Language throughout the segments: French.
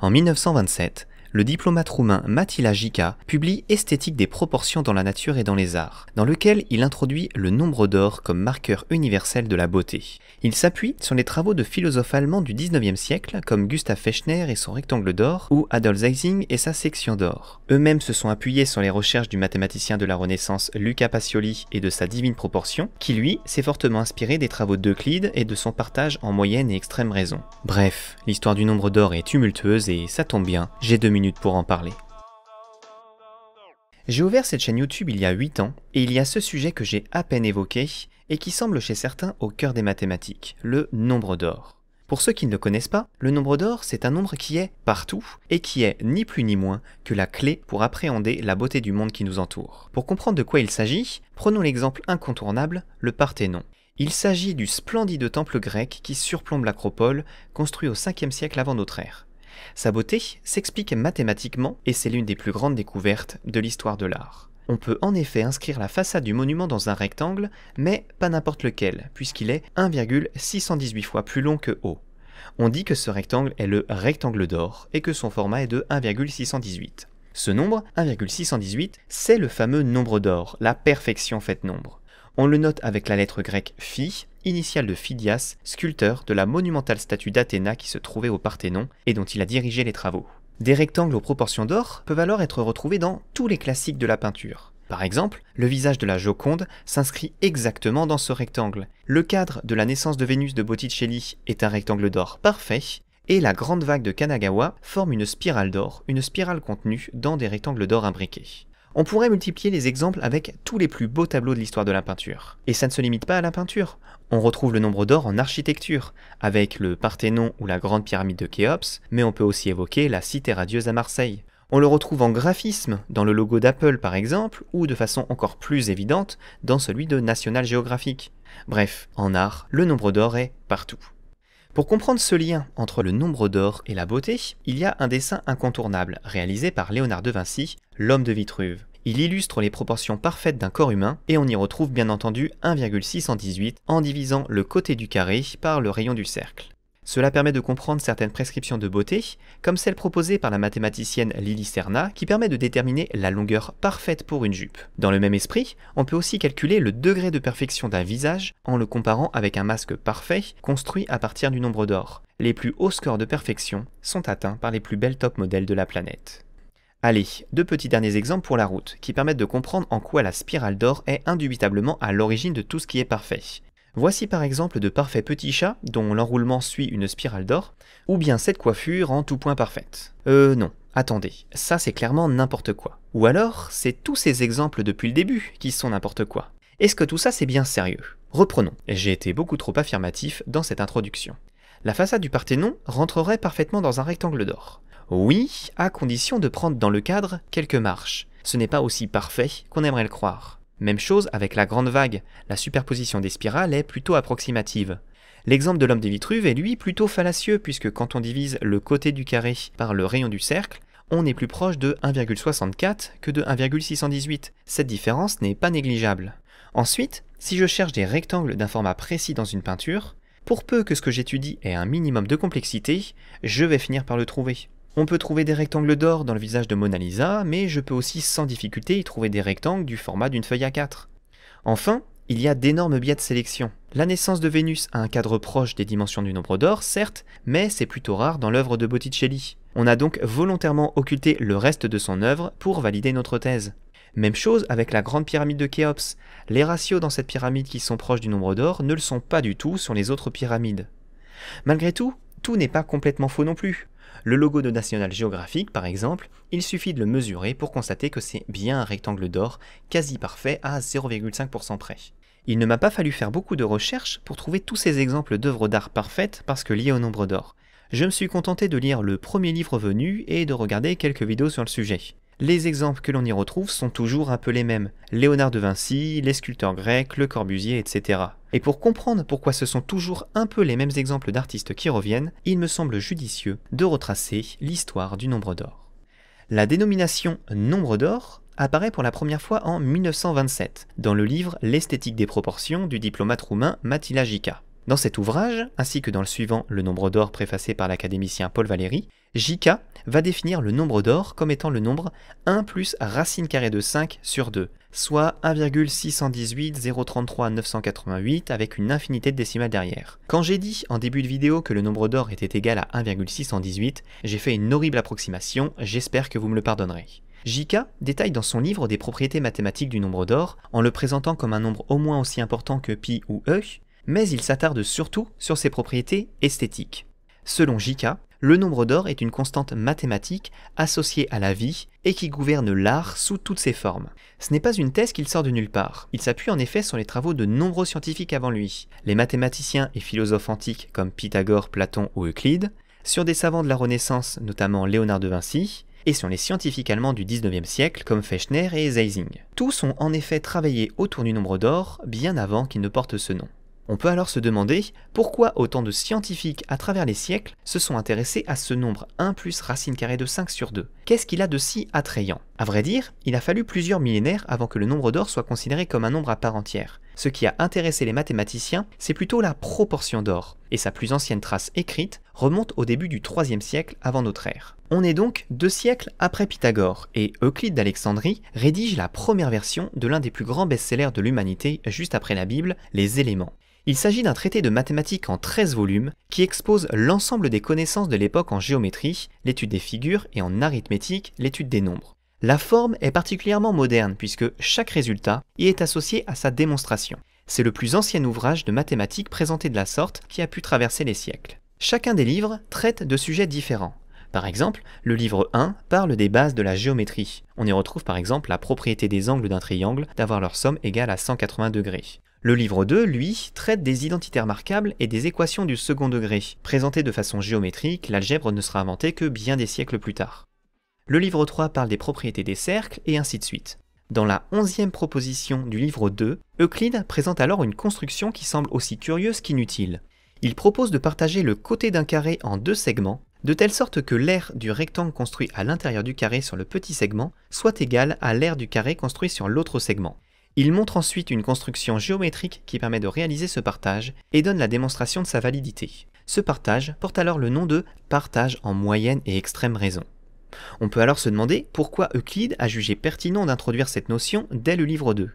En 1927, le diplomate roumain Matila Gica publie Esthétique des proportions dans la nature et dans les arts, dans lequel il introduit le nombre d'or comme marqueur universel de la beauté. Il s'appuie sur les travaux de philosophes allemands du 19e siècle, comme Gustav Fechner et son rectangle d'or, ou Adolf Zeising et sa section d'or. Eux-mêmes se sont appuyés sur les recherches du mathématicien de la Renaissance Luca Pacioli et de sa divine proportion, qui lui s'est fortement inspiré des travaux d'Euclide et de son partage en moyenne et extrême raison. Bref, l'histoire du nombre d'or est tumultueuse et ça tombe bien, j'ai pour en parler. J'ai ouvert cette chaîne YouTube il y a 8 ans, et il y a ce sujet que j'ai à peine évoqué, et qui semble chez certains au cœur des mathématiques, le nombre d'or. Pour ceux qui ne le connaissent pas, le nombre d'or, c'est un nombre qui est partout et qui est ni plus ni moins que la clé pour appréhender la beauté du monde qui nous entoure. Pour comprendre de quoi il s'agit, prenons l'exemple incontournable, le Parthénon. Il s'agit du splendide temple grec qui surplombe l'acropole, construit au 5e siècle avant notre ère. Sa beauté s'explique mathématiquement et c'est l'une des plus grandes découvertes de l'histoire de l'art. On peut en effet inscrire la façade du monument dans un rectangle, mais pas n'importe lequel, puisqu'il est 1,618 fois plus long que haut. On dit que ce rectangle est le rectangle d'or et que son format est de 1,618. Ce nombre, 1,618, c'est le fameux nombre d'or, la perfection faite nombre. On le note avec la lettre grecque phi, Initial de Phidias, sculpteur de la monumentale statue d'Athéna qui se trouvait au Parthénon et dont il a dirigé les travaux. Des rectangles aux proportions d'or peuvent alors être retrouvés dans tous les classiques de la peinture. Par exemple, le visage de la Joconde s'inscrit exactement dans ce rectangle. Le cadre de la naissance de Vénus de Botticelli est un rectangle d'or parfait, et la grande vague de Kanagawa forme une spirale d'or, une spirale contenue dans des rectangles d'or imbriqués. On pourrait multiplier les exemples avec tous les plus beaux tableaux de l'histoire de la peinture. Et ça ne se limite pas à la peinture. On retrouve le nombre d'or en architecture, avec le Parthénon ou la Grande Pyramide de Khéops, mais on peut aussi évoquer la Cité radieuse à Marseille. On le retrouve en graphisme, dans le logo d'Apple par exemple, ou de façon encore plus évidente, dans celui de National Geographic. Bref, en art, le nombre d'or est partout. Pour comprendre ce lien entre le nombre d'or et la beauté, il y a un dessin incontournable réalisé par Léonard de Vinci, l'homme de Vitruve. Il illustre les proportions parfaites d'un corps humain et on y retrouve bien entendu 1,618 en divisant le côté du carré par le rayon du cercle. Cela permet de comprendre certaines prescriptions de beauté, comme celle proposée par la mathématicienne Lily Serna, qui permet de déterminer la longueur parfaite pour une jupe. Dans le même esprit, on peut aussi calculer le degré de perfection d'un visage en le comparant avec un masque parfait construit à partir du nombre d'or. Les plus hauts scores de perfection sont atteints par les plus belles top modèles de la planète. Allez, deux petits derniers exemples pour la route, qui permettent de comprendre en quoi la spirale d'or est indubitablement à l'origine de tout ce qui est parfait. Voici par exemple de parfaits petits chats dont l'enroulement suit une spirale d'or, ou bien cette coiffure en tout point parfaite. Euh non, attendez, ça c'est clairement n'importe quoi. Ou alors, c'est tous ces exemples depuis le début qui sont n'importe quoi. Est-ce que tout ça c'est bien sérieux Reprenons, j'ai été beaucoup trop affirmatif dans cette introduction. La façade du Parthénon rentrerait parfaitement dans un rectangle d'or. Oui, à condition de prendre dans le cadre quelques marches. Ce n'est pas aussi parfait qu'on aimerait le croire. Même chose avec la grande vague, la superposition des spirales est plutôt approximative. L'exemple de l'homme des Vitruves est lui plutôt fallacieux puisque quand on divise le côté du carré par le rayon du cercle, on est plus proche de 1,64 que de 1,618. Cette différence n'est pas négligeable. Ensuite, si je cherche des rectangles d'un format précis dans une peinture, pour peu que ce que j'étudie ait un minimum de complexité, je vais finir par le trouver. On peut trouver des rectangles d'or dans le visage de Mona Lisa, mais je peux aussi sans difficulté y trouver des rectangles du format d'une feuille A4. Enfin, il y a d'énormes biais de sélection. La naissance de Vénus a un cadre proche des dimensions du nombre d'or, certes, mais c'est plutôt rare dans l'œuvre de Botticelli. On a donc volontairement occulté le reste de son œuvre pour valider notre thèse. Même chose avec la grande pyramide de Khéops. Les ratios dans cette pyramide qui sont proches du nombre d'or ne le sont pas du tout sur les autres pyramides. Malgré tout, tout n'est pas complètement faux non plus. Le logo de National Geographic, par exemple, il suffit de le mesurer pour constater que c'est bien un rectangle d'or, quasi parfait à 0,5% près. Il ne m'a pas fallu faire beaucoup de recherches pour trouver tous ces exemples d'œuvres d'art parfaites parce que liées au nombre d'or. Je me suis contenté de lire le premier livre venu et de regarder quelques vidéos sur le sujet les exemples que l'on y retrouve sont toujours un peu les mêmes. Léonard de Vinci, les sculpteurs grecs, Le Corbusier, etc. Et pour comprendre pourquoi ce sont toujours un peu les mêmes exemples d'artistes qui reviennent, il me semble judicieux de retracer l'histoire du nombre d'or. La dénomination nombre d'or apparaît pour la première fois en 1927 dans le livre L'esthétique des proportions du diplomate roumain Matila Gica. Dans cet ouvrage, ainsi que dans le suivant Le nombre d'or préfacé par l'académicien Paul Valéry, J.K. va définir le nombre d'or comme étant le nombre 1 plus racine carrée de 5 sur 2, soit 1,618 033 988 avec une infinité de décimales derrière. Quand j'ai dit en début de vidéo que le nombre d'or était égal à 1,618, j'ai fait une horrible approximation, j'espère que vous me le pardonnerez. J.K. détaille dans son livre des propriétés mathématiques du nombre d'or en le présentant comme un nombre au moins aussi important que pi ou e, mais il s'attarde surtout sur ses propriétés esthétiques. Selon J.K., le nombre d'or est une constante mathématique associée à la vie et qui gouverne l'art sous toutes ses formes. Ce n'est pas une thèse qu'il sort de nulle part. Il s'appuie en effet sur les travaux de nombreux scientifiques avant lui, les mathématiciens et philosophes antiques comme Pythagore, Platon ou Euclide, sur des savants de la Renaissance, notamment Léonard de Vinci, et sur les scientifiques allemands du 19e siècle comme Fechner et Zeising. Tous ont en effet travaillé autour du nombre d'or bien avant qu'il ne porte ce nom. On peut alors se demander pourquoi autant de scientifiques à travers les siècles se sont intéressés à ce nombre 1 plus racine carrée de 5 sur 2. Qu'est-ce qu'il a de si attrayant A vrai dire, il a fallu plusieurs millénaires avant que le nombre d'or soit considéré comme un nombre à part entière. Ce qui a intéressé les mathématiciens, c'est plutôt la proportion d'or, et sa plus ancienne trace écrite remonte au début du 3 siècle avant notre ère. On est donc deux siècles après Pythagore, et Euclide d'Alexandrie rédige la première version de l'un des plus grands best-sellers de l'humanité juste après la Bible, Les Éléments. Il s'agit d'un traité de mathématiques en 13 volumes qui expose l'ensemble des connaissances de l'époque en géométrie, l'étude des figures et en arithmétique, l'étude des nombres. La forme est particulièrement moderne puisque chaque résultat y est associé à sa démonstration. C'est le plus ancien ouvrage de mathématiques présenté de la sorte qui a pu traverser les siècles. Chacun des livres traite de sujets différents. Par exemple, le livre 1 parle des bases de la géométrie. On y retrouve par exemple la propriété des angles d'un triangle d'avoir leur somme égale à 180 degrés. Le livre 2, lui, traite des identités remarquables et des équations du second degré. Présentées de façon géométrique, l'algèbre ne sera inventée que bien des siècles plus tard. Le livre 3 parle des propriétés des cercles, et ainsi de suite. Dans la onzième proposition du livre 2, Euclide présente alors une construction qui semble aussi curieuse qu'inutile. Il propose de partager le côté d'un carré en deux segments, de telle sorte que l'aire du rectangle construit à l'intérieur du carré sur le petit segment soit égale à l'aire du carré construit sur l'autre segment. Il montre ensuite une construction géométrique qui permet de réaliser ce partage et donne la démonstration de sa validité. Ce partage porte alors le nom de partage en moyenne et extrême raison. On peut alors se demander pourquoi Euclide a jugé pertinent d'introduire cette notion dès le livre 2.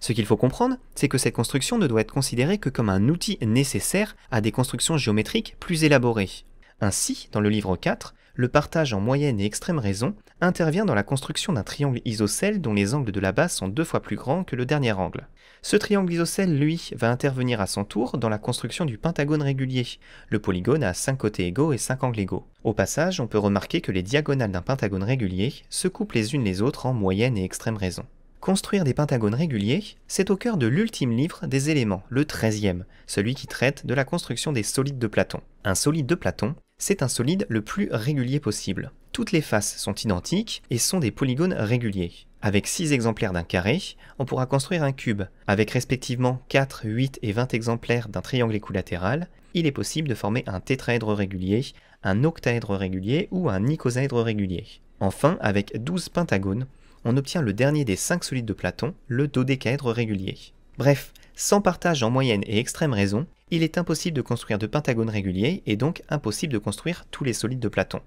Ce qu'il faut comprendre, c'est que cette construction ne doit être considérée que comme un outil nécessaire à des constructions géométriques plus élaborées. Ainsi, dans le livre 4, le partage en moyenne et extrême raison intervient dans la construction d'un triangle isocèle dont les angles de la base sont deux fois plus grands que le dernier angle. Ce triangle isocèle, lui, va intervenir à son tour dans la construction du pentagone régulier. Le polygone à cinq côtés égaux et cinq angles égaux. Au passage, on peut remarquer que les diagonales d'un pentagone régulier se coupent les unes les autres en moyenne et extrême raison. Construire des pentagones réguliers, c'est au cœur de l'ultime livre des éléments, le 13e, celui qui traite de la construction des solides de Platon. Un solide de Platon, c'est un solide le plus régulier possible. Toutes les faces sont identiques et sont des polygones réguliers. Avec 6 exemplaires d'un carré, on pourra construire un cube. Avec respectivement 4, 8 et 20 exemplaires d'un triangle équilatéral, il est possible de former un tétraèdre régulier, un octaèdre régulier ou un icosaèdre régulier. Enfin, avec 12 pentagones, on obtient le dernier des 5 solides de Platon, le dodécaèdre régulier. Bref, sans partage en moyenne et extrême raison, il est impossible de construire de pentagones réguliers et donc impossible de construire tous les solides de Platon.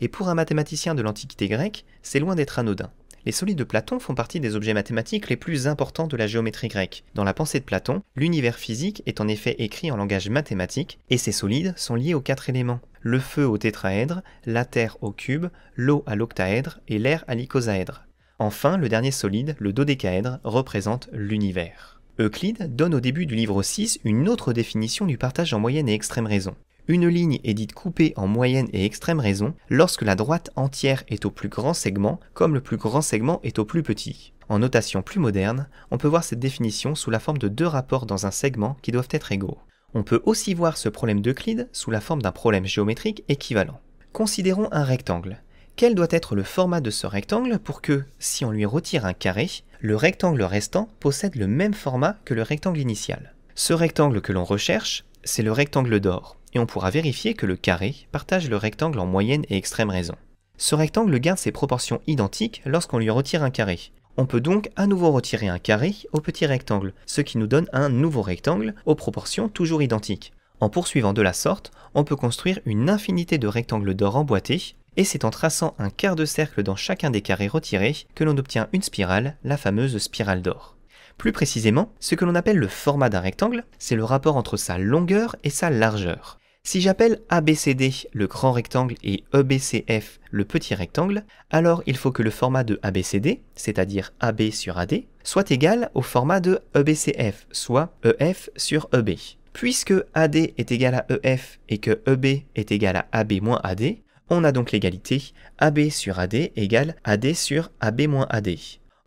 Et pour un mathématicien de l'Antiquité grecque, c'est loin d'être anodin. Les solides de Platon font partie des objets mathématiques les plus importants de la géométrie grecque. Dans la pensée de Platon, l'univers physique est en effet écrit en langage mathématique, et ces solides sont liés aux quatre éléments. Le feu au tétraèdre, la terre au cube, l'eau à l'octaèdre et l'air à l'icosaèdre. Enfin, le dernier solide, le dodécaèdre, représente l'univers. Euclide donne au début du livre 6 une autre définition du partage en moyenne et extrême raison. Une ligne est dite coupée en moyenne et extrême raison lorsque la droite entière est au plus grand segment comme le plus grand segment est au plus petit. En notation plus moderne, on peut voir cette définition sous la forme de deux rapports dans un segment qui doivent être égaux. On peut aussi voir ce problème d'Euclide sous la forme d'un problème géométrique équivalent. Considérons un rectangle. Quel doit être le format de ce rectangle pour que, si on lui retire un carré, le rectangle restant possède le même format que le rectangle initial Ce rectangle que l'on recherche, c'est le rectangle d'or, et on pourra vérifier que le carré partage le rectangle en moyenne et extrême raison. Ce rectangle garde ses proportions identiques lorsqu'on lui retire un carré. On peut donc à nouveau retirer un carré au petit rectangle, ce qui nous donne un nouveau rectangle aux proportions toujours identiques. En poursuivant de la sorte, on peut construire une infinité de rectangles d'or emboîtés, et c'est en traçant un quart de cercle dans chacun des carrés retirés que l'on obtient une spirale, la fameuse spirale d'or. Plus précisément, ce que l'on appelle le format d'un rectangle, c'est le rapport entre sa longueur et sa largeur. Si j'appelle ABCD le grand rectangle et EBCF le petit rectangle, alors il faut que le format de ABCD, c'est-à-dire AB sur AD, soit égal au format de EBCF, soit EF sur EB. Puisque AD est égal à EF et que EB est égal à AB moins AD, on a donc l'égalité AB sur AD égale AD sur AB moins AD.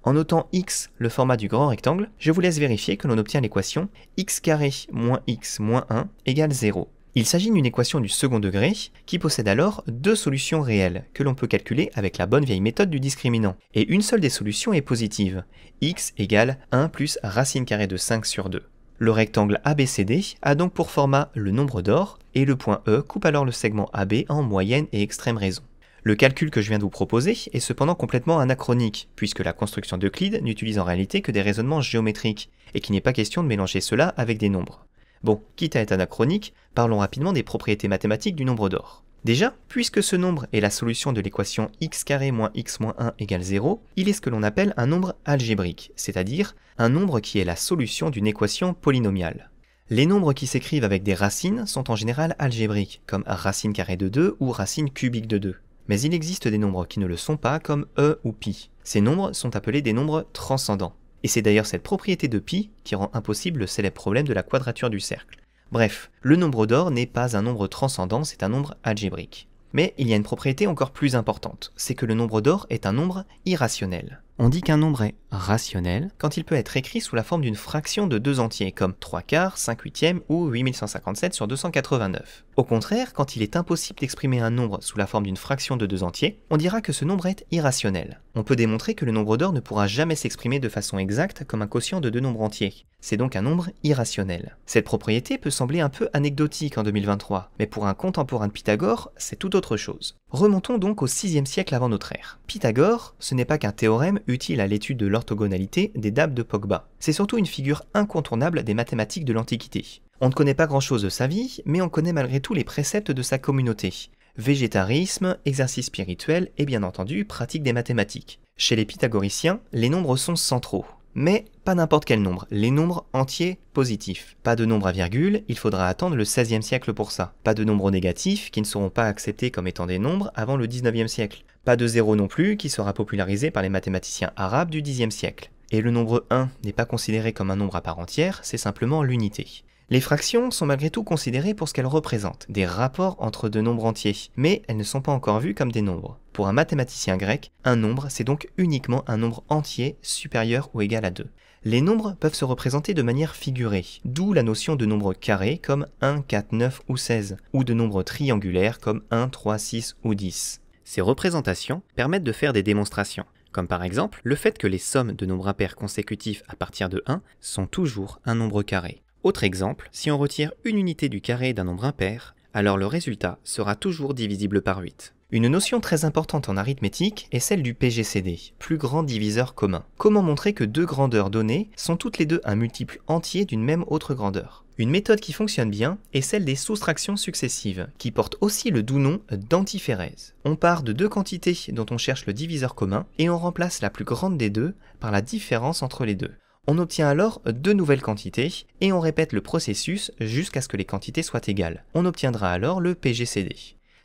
En notant x, le format du grand rectangle, je vous laisse vérifier que l'on obtient l'équation x carré moins x moins 1 égale 0. Il s'agit d'une équation du second degré qui possède alors deux solutions réelles que l'on peut calculer avec la bonne vieille méthode du discriminant. Et une seule des solutions est positive, x égale 1 plus racine carrée de 5 sur 2. Le rectangle ABCD a donc pour format le nombre d'or, et le point E coupe alors le segment AB en moyenne et extrême raison. Le calcul que je viens de vous proposer est cependant complètement anachronique, puisque la construction d'Euclide n'utilise en réalité que des raisonnements géométriques, et qu'il n'est pas question de mélanger cela avec des nombres. Bon, quitte à être anachronique, parlons rapidement des propriétés mathématiques du nombre d'or. Déjà, puisque ce nombre est la solution de l'équation x carré moins x moins 1 égale 0, il est ce que l'on appelle un nombre algébrique, c'est-à-dire un nombre qui est la solution d'une équation polynomiale. Les nombres qui s'écrivent avec des racines sont en général algébriques, comme racine carrée de 2 ou racine cubique de 2. Mais il existe des nombres qui ne le sont pas, comme e ou pi. Ces nombres sont appelés des nombres transcendants. Et c'est d'ailleurs cette propriété de pi qui rend impossible le célèbre problème de la quadrature du cercle. Bref, le nombre d'or n'est pas un nombre transcendant, c'est un nombre algébrique. Mais il y a une propriété encore plus importante, c'est que le nombre d'or est un nombre irrationnel on dit qu'un nombre est rationnel quand il peut être écrit sous la forme d'une fraction de deux entiers, comme 3 quarts, 5 huitièmes ou 8157 sur 289. Au contraire, quand il est impossible d'exprimer un nombre sous la forme d'une fraction de deux entiers, on dira que ce nombre est irrationnel. On peut démontrer que le nombre d'or ne pourra jamais s'exprimer de façon exacte comme un quotient de deux nombres entiers. C'est donc un nombre irrationnel. Cette propriété peut sembler un peu anecdotique en 2023, mais pour un contemporain de Pythagore, c'est tout autre chose. Remontons donc au 6 siècle avant notre ère. Pythagore, ce n'est pas qu'un théorème utile à l'étude de l'orthogonalité des dabs de Pogba, c'est surtout une figure incontournable des mathématiques de l'Antiquité. On ne connaît pas grand-chose de sa vie, mais on connaît malgré tout les préceptes de sa communauté. Végétarisme, exercice spirituel et bien entendu pratique des mathématiques. Chez les pythagoriciens, les nombres sont centraux mais pas n'importe quel nombre, les nombres entiers positifs. Pas de nombre à virgule, il faudra attendre le 16e siècle pour ça. Pas de nombres négatifs, qui ne seront pas acceptés comme étant des nombres avant le 19e siècle. Pas de zéro non plus, qui sera popularisé par les mathématiciens arabes du 10e siècle. Et le nombre 1 n'est pas considéré comme un nombre à part entière, c'est simplement l'unité. Les fractions sont malgré tout considérées pour ce qu'elles représentent, des rapports entre deux nombres entiers, mais elles ne sont pas encore vues comme des nombres. Pour un mathématicien grec, un nombre, c'est donc uniquement un nombre entier supérieur ou égal à 2. Les nombres peuvent se représenter de manière figurée, d'où la notion de nombres carrés comme 1, 4, 9 ou 16, ou de nombres triangulaires comme 1, 3, 6 ou 10. Ces représentations permettent de faire des démonstrations, comme par exemple le fait que les sommes de nombres impairs consécutifs à partir de 1 sont toujours un nombre carré. Autre exemple, si on retire une unité du carré d'un nombre impair, alors le résultat sera toujours divisible par 8. Une notion très importante en arithmétique est celle du PGCD, plus grand diviseur commun. Comment montrer que deux grandeurs données sont toutes les deux un multiple entier d'une même autre grandeur Une méthode qui fonctionne bien est celle des soustractions successives, qui porte aussi le doux nom d'antiférèse. On part de deux quantités dont on cherche le diviseur commun et on remplace la plus grande des deux par la différence entre les deux. On obtient alors deux nouvelles quantités et on répète le processus jusqu'à ce que les quantités soient égales. On obtiendra alors le PGCD.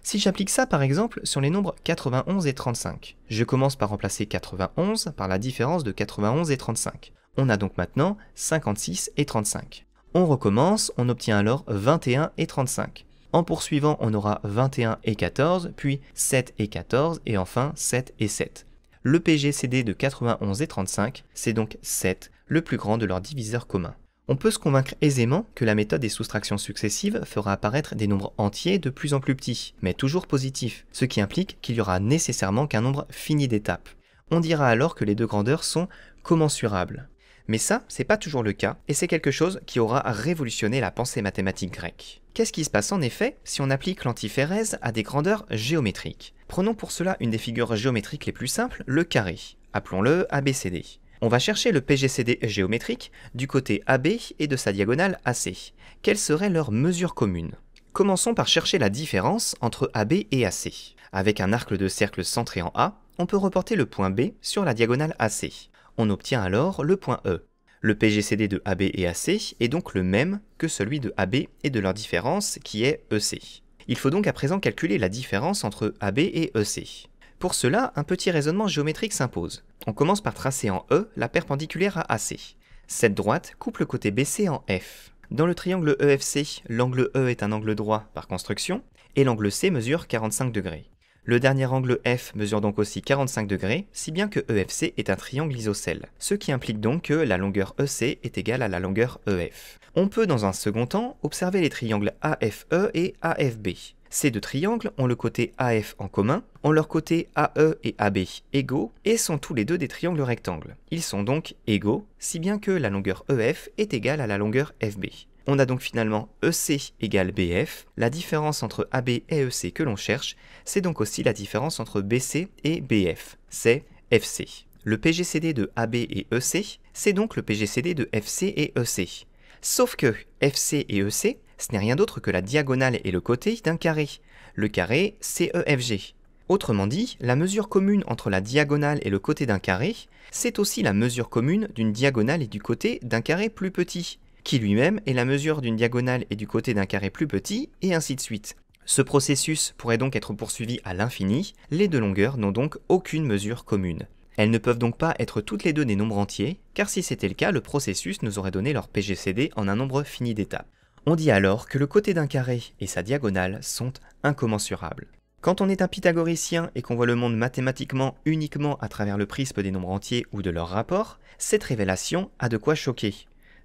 Si j'applique ça par exemple sur les nombres 91 et 35, je commence par remplacer 91 par la différence de 91 et 35. On a donc maintenant 56 et 35. On recommence, on obtient alors 21 et 35. En poursuivant, on aura 21 et 14, puis 7 et 14, et enfin 7 et 7. Le PGCD de 91 et 35, c'est donc 7 le plus grand de leurs diviseurs communs. On peut se convaincre aisément que la méthode des soustractions successives fera apparaître des nombres entiers de plus en plus petits, mais toujours positifs, ce qui implique qu'il y aura nécessairement qu'un nombre fini d'étapes. On dira alors que les deux grandeurs sont commensurables. Mais ça, c'est pas toujours le cas, et c'est quelque chose qui aura révolutionné la pensée mathématique grecque. Qu'est-ce qui se passe en effet si on applique l'antiphérèse à des grandeurs géométriques Prenons pour cela une des figures géométriques les plus simples, le carré. Appelons-le ABCD. On va chercher le PGCD géométrique du côté AB et de sa diagonale AC. Quelle serait leur mesure commune Commençons par chercher la différence entre AB et AC. Avec un arc de cercle centré en A, on peut reporter le point B sur la diagonale AC. On obtient alors le point E. Le PGCD de AB et AC est donc le même que celui de AB et de leur différence qui est EC. Il faut donc à présent calculer la différence entre AB et EC. Pour cela, un petit raisonnement géométrique s'impose. On commence par tracer en E la perpendiculaire à AC. Cette droite coupe le côté BC en F. Dans le triangle EFC, l'angle E est un angle droit par construction, et l'angle C mesure 45 degrés. Le dernier angle F mesure donc aussi 45 degrés, si bien que EFC est un triangle isocèle, ce qui implique donc que la longueur EC est égale à la longueur EF. On peut dans un second temps observer les triangles AFE et AFB. Ces deux triangles ont le côté AF en commun, ont leur côté AE et AB égaux et sont tous les deux des triangles rectangles. Ils sont donc égaux, si bien que la longueur EF est égale à la longueur FB. On a donc finalement EC égale BF. La différence entre AB et EC que l'on cherche, c'est donc aussi la différence entre BC et BF. C'est FC. Le PGCD de AB et EC, c'est donc le PGCD de FC et EC. Sauf que FC et EC ce n'est rien d'autre que la diagonale et le côté d'un carré, le carré CEFG. E Autrement dit, la mesure commune entre la diagonale et le côté d'un carré, c'est aussi la mesure commune d'une diagonale et du côté d'un carré plus petit, qui lui-même est la mesure d'une diagonale et du côté d'un carré plus petit, et ainsi de suite. Ce processus pourrait donc être poursuivi à l'infini, les deux longueurs n'ont donc aucune mesure commune. Elles ne peuvent donc pas être toutes les deux des nombres entiers, car si c'était le cas, le processus nous aurait donné leur PGCD en un nombre fini d'étapes. On dit alors que le côté d'un carré et sa diagonale sont incommensurables. Quand on est un pythagoricien et qu'on voit le monde mathématiquement uniquement à travers le prisme des nombres entiers ou de leurs rapports, cette révélation a de quoi choquer.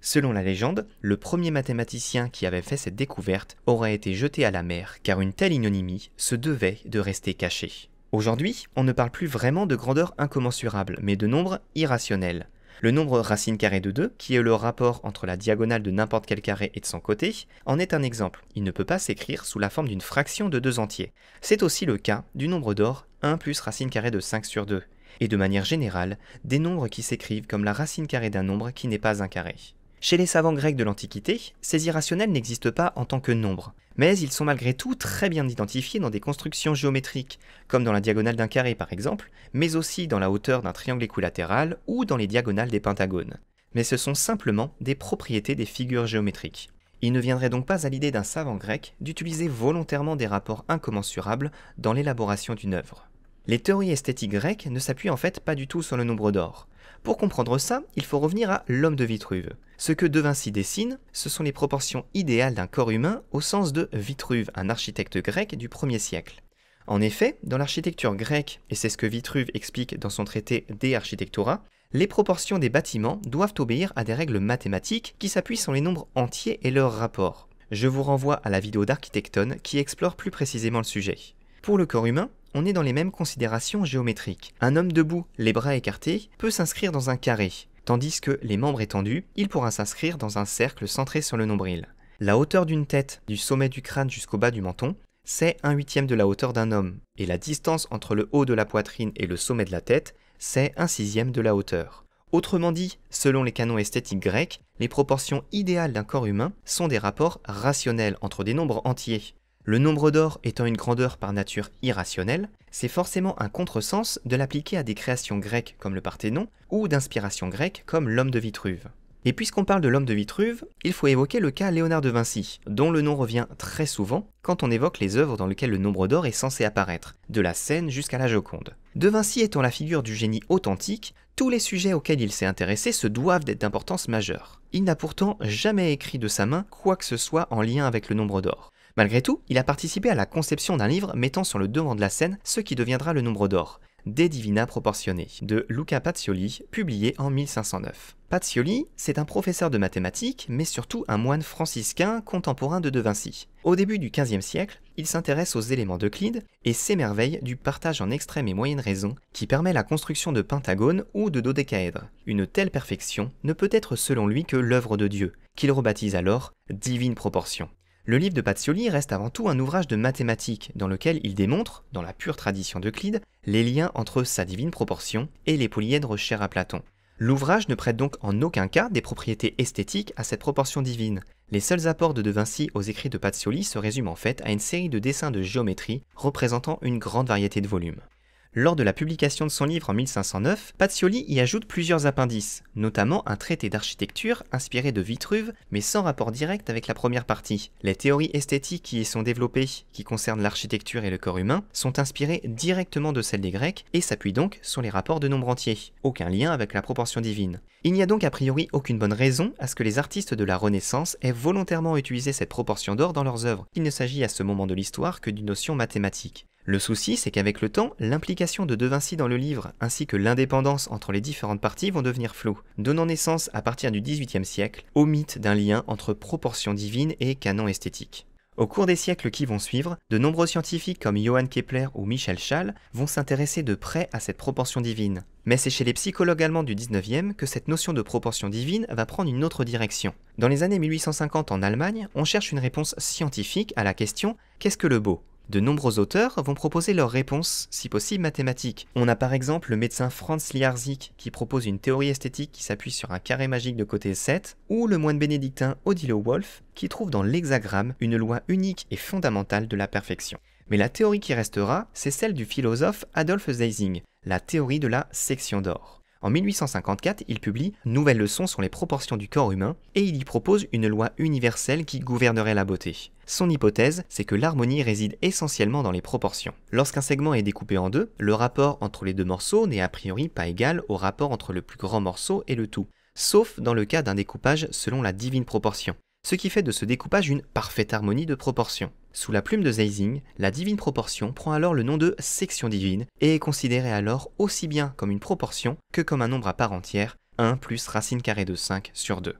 Selon la légende, le premier mathématicien qui avait fait cette découverte aurait été jeté à la mer car une telle inonymie se devait de rester cachée. Aujourd'hui, on ne parle plus vraiment de grandeur incommensurable, mais de nombre irrationnels. Le nombre racine carrée de 2, qui est le rapport entre la diagonale de n'importe quel carré et de son côté, en est un exemple. Il ne peut pas s'écrire sous la forme d'une fraction de deux entiers. C'est aussi le cas du nombre d'or 1 plus racine carrée de 5 sur 2, et de manière générale, des nombres qui s'écrivent comme la racine carrée d'un nombre qui n'est pas un carré. Chez les savants grecs de l'Antiquité, ces irrationnels n'existent pas en tant que nombre, mais ils sont malgré tout très bien identifiés dans des constructions géométriques, comme dans la diagonale d'un carré par exemple, mais aussi dans la hauteur d'un triangle équilatéral ou dans les diagonales des pentagones. Mais ce sont simplement des propriétés des figures géométriques. Il ne viendrait donc pas à l'idée d'un savant grec d'utiliser volontairement des rapports incommensurables dans l'élaboration d'une œuvre. Les théories esthétiques grecques ne s'appuient en fait pas du tout sur le nombre d'or, pour comprendre ça, il faut revenir à l'homme de Vitruve. Ce que De Vinci dessine, ce sont les proportions idéales d'un corps humain au sens de Vitruve, un architecte grec du 1er siècle. En effet, dans l'architecture grecque, et c'est ce que Vitruve explique dans son traité De Architectura, les proportions des bâtiments doivent obéir à des règles mathématiques qui s'appuient sur les nombres entiers et leurs rapports. Je vous renvoie à la vidéo d'Architectone qui explore plus précisément le sujet. Pour le corps humain, on est dans les mêmes considérations géométriques. Un homme debout, les bras écartés, peut s'inscrire dans un carré, tandis que, les membres étendus, il pourra s'inscrire dans un cercle centré sur le nombril. La hauteur d'une tête, du sommet du crâne jusqu'au bas du menton, c'est un huitième de la hauteur d'un homme, et la distance entre le haut de la poitrine et le sommet de la tête, c'est un sixième de la hauteur. Autrement dit, selon les canons esthétiques grecs, les proportions idéales d'un corps humain sont des rapports rationnels entre des nombres entiers. Le nombre d'or étant une grandeur par nature irrationnelle, c'est forcément un contresens de l'appliquer à des créations grecques comme le Parthénon ou d'inspiration grecque comme l'homme de Vitruve. Et puisqu'on parle de l'homme de Vitruve, il faut évoquer le cas Léonard de Vinci, dont le nom revient très souvent quand on évoque les œuvres dans lesquelles le nombre d'or est censé apparaître, de la Seine jusqu'à la Joconde. De Vinci étant la figure du génie authentique, tous les sujets auxquels il s'est intéressé se doivent d'être d'importance majeure. Il n'a pourtant jamais écrit de sa main quoi que ce soit en lien avec le nombre d'or. Malgré tout, il a participé à la conception d'un livre mettant sur le devant de la scène ce qui deviendra le nombre d'or, des Divina Proportionnés, de Luca Pacioli, publié en 1509. Pacioli, c'est un professeur de mathématiques, mais surtout un moine franciscain contemporain de De Vinci. Au début du XVe siècle, il s'intéresse aux éléments d'Euclide et s'émerveille du partage en extrême et moyenne raison qui permet la construction de pentagones ou de dodécaèdres. Une telle perfection ne peut être selon lui que l'œuvre de Dieu, qu'il rebaptise alors divine proportion. Le livre de Pazzioli reste avant tout un ouvrage de mathématiques dans lequel il démontre, dans la pure tradition d'Euclide, les liens entre sa divine proportion et les polyèdres chers à Platon. L'ouvrage ne prête donc en aucun cas des propriétés esthétiques à cette proportion divine. Les seuls apports de De Vinci aux écrits de Pazzioli se résument en fait à une série de dessins de géométrie représentant une grande variété de volumes. Lors de la publication de son livre en 1509, Pazzioli y ajoute plusieurs appendices, notamment un traité d'architecture inspiré de Vitruve, mais sans rapport direct avec la première partie. Les théories esthétiques qui y sont développées, qui concernent l'architecture et le corps humain, sont inspirées directement de celles des Grecs et s'appuient donc sur les rapports de nombres entiers. Aucun lien avec la proportion divine. Il n'y a donc a priori aucune bonne raison à ce que les artistes de la Renaissance aient volontairement utilisé cette proportion d'or dans leurs œuvres. Il ne s'agit à ce moment de l'histoire que d'une notion mathématique. Le souci, c'est qu'avec le temps, l'implication de De Vinci dans le livre ainsi que l'indépendance entre les différentes parties vont devenir floues, donnant naissance à partir du XVIIIe siècle au mythe d'un lien entre proportion divine et canon esthétique. Au cours des siècles qui vont suivre, de nombreux scientifiques comme Johann Kepler ou Michel Schall vont s'intéresser de près à cette proportion divine. Mais c'est chez les psychologues allemands du 19e que cette notion de proportion divine va prendre une autre direction. Dans les années 1850 en Allemagne, on cherche une réponse scientifique à la question Qu'est-ce que le beau de nombreux auteurs vont proposer leurs réponses, si possible mathématiques. On a par exemple le médecin Franz Liarzik qui propose une théorie esthétique qui s'appuie sur un carré magique de côté 7, ou le moine bénédictin Odilo Wolff qui trouve dans l'hexagramme une loi unique et fondamentale de la perfection. Mais la théorie qui restera, c'est celle du philosophe Adolf Zeising, la théorie de la section d'or. En 1854, il publie Nouvelles leçons sur les proportions du corps humain et il y propose une loi universelle qui gouvernerait la beauté. Son hypothèse, c'est que l'harmonie réside essentiellement dans les proportions. Lorsqu'un segment est découpé en deux, le rapport entre les deux morceaux n'est a priori pas égal au rapport entre le plus grand morceau et le tout, sauf dans le cas d'un découpage selon la divine proportion, ce qui fait de ce découpage une parfaite harmonie de proportions. Sous la plume de Zeising, la divine proportion prend alors le nom de section divine et est considérée alors aussi bien comme une proportion que comme un nombre à part entière, 1 plus racine carrée de 5 sur 2.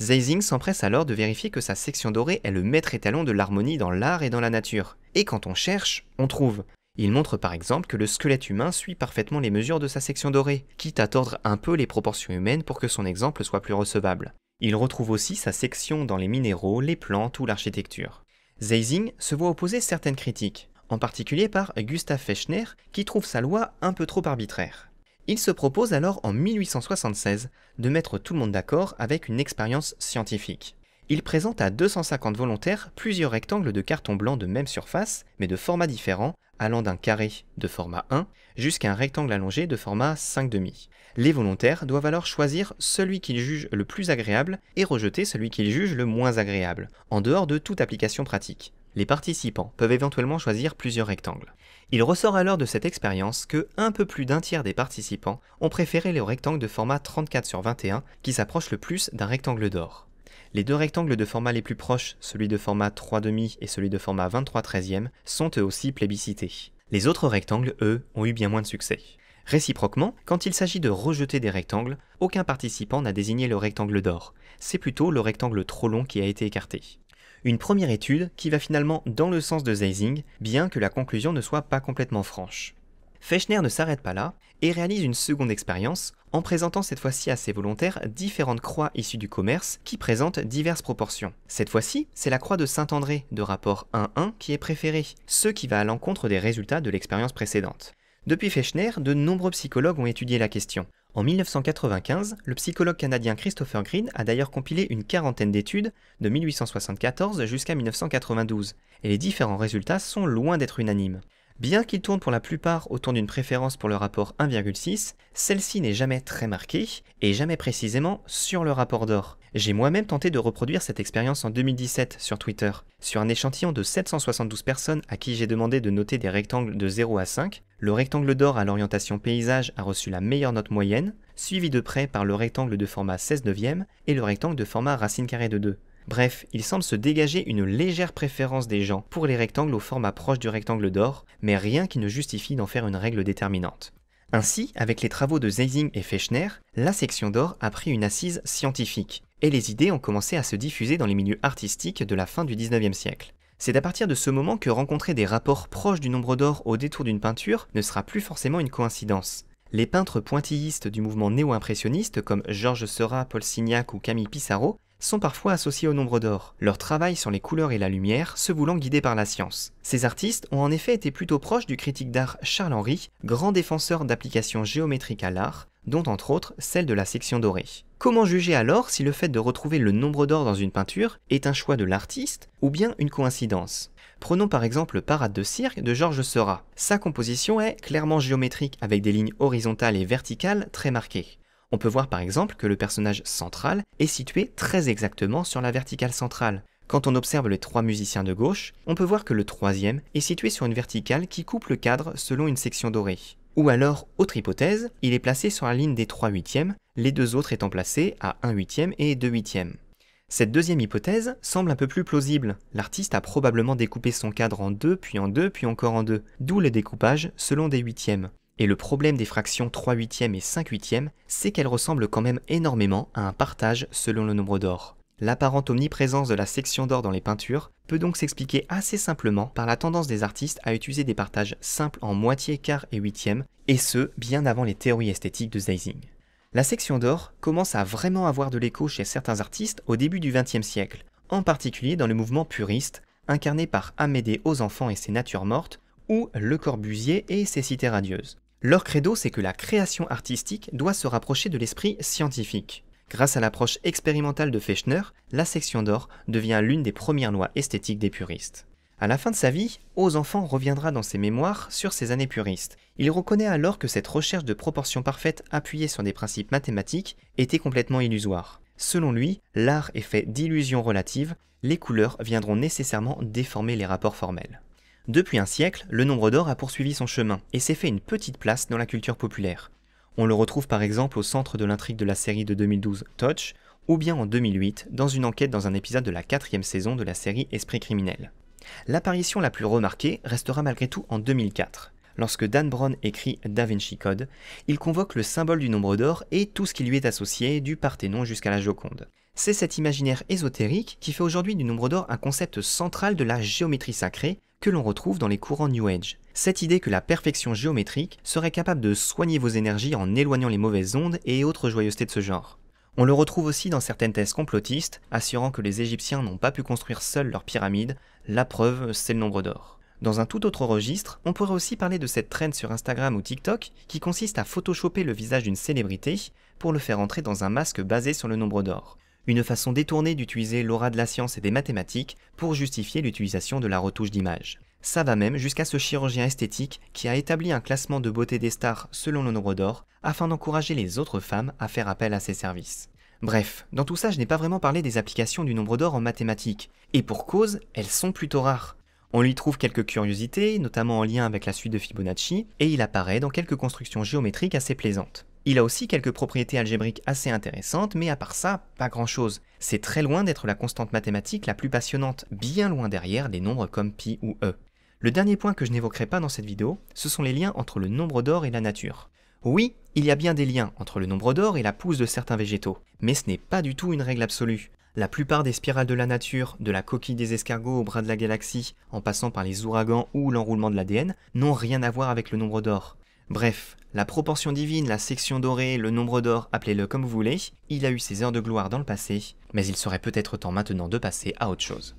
Zeising s'empresse alors de vérifier que sa section dorée est le maître étalon de l'harmonie dans l'art et dans la nature. Et quand on cherche, on trouve. Il montre par exemple que le squelette humain suit parfaitement les mesures de sa section dorée, quitte à tordre un peu les proportions humaines pour que son exemple soit plus recevable. Il retrouve aussi sa section dans les minéraux, les plantes ou l'architecture. Zeising se voit opposer certaines critiques, en particulier par Gustav Fechner, qui trouve sa loi un peu trop arbitraire. Il se propose alors en 1876 de mettre tout le monde d'accord avec une expérience scientifique. Il présente à 250 volontaires plusieurs rectangles de carton blanc de même surface, mais de formats différents, allant d'un carré de format 1 jusqu'à un rectangle allongé de format 5,5. Les volontaires doivent alors choisir celui qu'ils jugent le plus agréable et rejeter celui qu'ils jugent le moins agréable, en dehors de toute application pratique. Les participants peuvent éventuellement choisir plusieurs rectangles. Il ressort alors de cette expérience que un peu plus d'un tiers des participants ont préféré les rectangles de format 34 sur 21 qui s'approchent le plus d'un rectangle d'or. Les deux rectangles de format les plus proches, celui de format 3,5 et celui de format 23 13 sont eux aussi plébiscités. Les autres rectangles, eux, ont eu bien moins de succès. Réciproquement, quand il s'agit de rejeter des rectangles, aucun participant n'a désigné le rectangle d'or. C'est plutôt le rectangle trop long qui a été écarté. Une première étude qui va finalement dans le sens de Zeising, bien que la conclusion ne soit pas complètement franche. Fechner ne s'arrête pas là et réalise une seconde expérience en présentant cette fois-ci à ses volontaires différentes croix issues du commerce qui présentent diverses proportions. Cette fois-ci, c'est la croix de Saint-André de rapport 1-1 qui est préférée, ce qui va à l'encontre des résultats de l'expérience précédente. Depuis Fechner, de nombreux psychologues ont étudié la question, en 1995, le psychologue canadien Christopher Green a d'ailleurs compilé une quarantaine d'études de 1874 jusqu'à 1992, et les différents résultats sont loin d'être unanimes. Bien qu'il tourne pour la plupart autour d'une préférence pour le rapport 1,6, celle-ci n'est jamais très marquée, et jamais précisément sur le rapport d'or. J'ai moi-même tenté de reproduire cette expérience en 2017 sur Twitter. Sur un échantillon de 772 personnes à qui j'ai demandé de noter des rectangles de 0 à 5, le rectangle d'or à l'orientation paysage a reçu la meilleure note moyenne, suivi de près par le rectangle de format 16 neuvième et le rectangle de format racine carrée de 2. Bref, il semble se dégager une légère préférence des gens pour les rectangles aux formes proches du rectangle d'or, mais rien qui ne justifie d'en faire une règle déterminante. Ainsi, avec les travaux de Zeising et Fechner, la section d'or a pris une assise scientifique, et les idées ont commencé à se diffuser dans les milieux artistiques de la fin du 19e siècle. C'est à partir de ce moment que rencontrer des rapports proches du nombre d'or au détour d'une peinture ne sera plus forcément une coïncidence. Les peintres pointillistes du mouvement néo-impressionniste comme Georges Seurat, Paul Signac ou Camille Pissarro sont parfois associés au nombre d'or, leur travail sur les couleurs et la lumière se voulant guider par la science. Ces artistes ont en effet été plutôt proches du critique d'art Charles Henry, grand défenseur d'applications géométriques à l'art, dont entre autres celle de la section dorée. Comment juger alors si le fait de retrouver le nombre d'or dans une peinture est un choix de l'artiste ou bien une coïncidence Prenons par exemple le Parade de cirque de Georges Seurat. Sa composition est clairement géométrique avec des lignes horizontales et verticales très marquées. On peut voir par exemple que le personnage central est situé très exactement sur la verticale centrale. Quand on observe les trois musiciens de gauche, on peut voir que le troisième est situé sur une verticale qui coupe le cadre selon une section dorée. Ou alors, autre hypothèse, il est placé sur la ligne des 3 huitièmes, les deux autres étant placés à 1 huitième et 2 huitièmes. Cette deuxième hypothèse semble un peu plus plausible. L'artiste a probablement découpé son cadre en deux, puis en deux, puis encore en deux, d'où les découpages selon des huitièmes. Et le problème des fractions 3 huitièmes et 5 e c'est qu'elles ressemblent quand même énormément à un partage selon le nombre d'or. L'apparente omniprésence de la section d'or dans les peintures peut donc s'expliquer assez simplement par la tendance des artistes à utiliser des partages simples en moitié, quart et huitième, et ce, bien avant les théories esthétiques de Zeising. La section d'or commence à vraiment avoir de l'écho chez certains artistes au début du XXe siècle, en particulier dans le mouvement puriste, incarné par Amédée aux enfants et ses natures mortes, ou Le Corbusier et ses cités radieuses. Leur credo, c'est que la création artistique doit se rapprocher de l'esprit scientifique. Grâce à l'approche expérimentale de Fechner, la section d'or devient l'une des premières lois esthétiques des puristes. À la fin de sa vie, Aux enfants reviendra dans ses mémoires sur ses années puristes. Il reconnaît alors que cette recherche de proportions parfaites appuyée sur des principes mathématiques était complètement illusoire. Selon lui, l'art est fait d'illusions relatives, les couleurs viendront nécessairement déformer les rapports formels. Depuis un siècle, le nombre d'or a poursuivi son chemin et s'est fait une petite place dans la culture populaire. On le retrouve par exemple au centre de l'intrigue de la série de 2012 Touch, ou bien en 2008 dans une enquête dans un épisode de la quatrième saison de la série Esprit criminel. L'apparition la plus remarquée restera malgré tout en 2004. Lorsque Dan Brown écrit Da Vinci Code, il convoque le symbole du nombre d'or et tout ce qui lui est associé, du Parthénon jusqu'à la Joconde. C'est cet imaginaire ésotérique qui fait aujourd'hui du nombre d'or un concept central de la géométrie sacrée, que l'on retrouve dans les courants New Age. Cette idée que la perfection géométrique serait capable de soigner vos énergies en éloignant les mauvaises ondes et autres joyeusetés de ce genre. On le retrouve aussi dans certaines thèses complotistes, assurant que les Égyptiens n'ont pas pu construire seuls leurs pyramides, la preuve c'est le nombre d'or. Dans un tout autre registre, on pourrait aussi parler de cette traîne sur Instagram ou TikTok qui consiste à photoshopper le visage d'une célébrité pour le faire entrer dans un masque basé sur le nombre d'or une façon détournée d'utiliser l'aura de la science et des mathématiques pour justifier l'utilisation de la retouche d'image. Ça va même jusqu'à ce chirurgien esthétique qui a établi un classement de beauté des stars selon le nombre d'or afin d'encourager les autres femmes à faire appel à ses services. Bref, dans tout ça, je n'ai pas vraiment parlé des applications du nombre d'or en mathématiques, et pour cause, elles sont plutôt rares. On lui trouve quelques curiosités, notamment en lien avec la suite de Fibonacci, et il apparaît dans quelques constructions géométriques assez plaisantes. Il a aussi quelques propriétés algébriques assez intéressantes, mais à part ça, pas grand-chose. C'est très loin d'être la constante mathématique la plus passionnante, bien loin derrière des nombres comme pi ou e. Le dernier point que je n'évoquerai pas dans cette vidéo, ce sont les liens entre le nombre d'or et la nature. Oui, il y a bien des liens entre le nombre d'or et la pousse de certains végétaux, mais ce n'est pas du tout une règle absolue. La plupart des spirales de la nature, de la coquille des escargots au bras de la galaxie, en passant par les ouragans ou l'enroulement de l'ADN, n'ont rien à voir avec le nombre d'or. Bref, la proportion divine, la section dorée, le nombre d'or, appelez-le comme vous voulez, il a eu ses heures de gloire dans le passé, mais il serait peut-être temps maintenant de passer à autre chose.